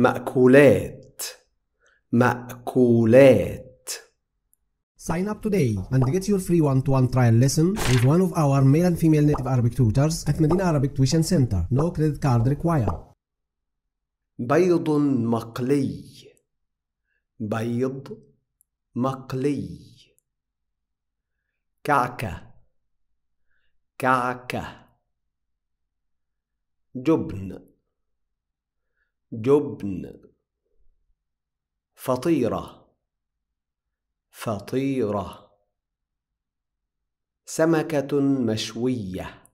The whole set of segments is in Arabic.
مأكولات مأكولات Sign up today and get your free one-to-one -one trial lesson with one of our male and female native Arabic tutors at Medina Arabic Tuition Center. No credit card required. بيض مقلي بيض مقلي كعكة كعكة جبن جبن فطيرة فطيرة سمكة مشوية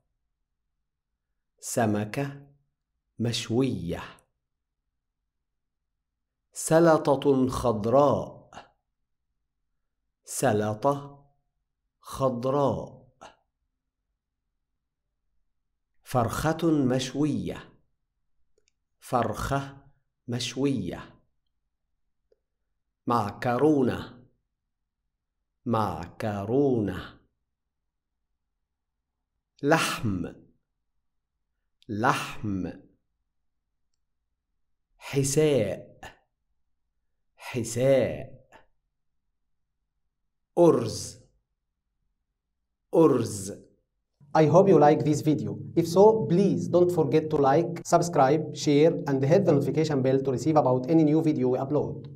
سمكة مشوية سلطة خضراء سلطة خضراء فرخة مشوية فرخة مشوية معكرونة معكرونة لحم لحم حساء حساء أرز أرز I hope you like this video. If so, please don't forget to like, subscribe, share, and hit the notification bell to receive about any new video we upload.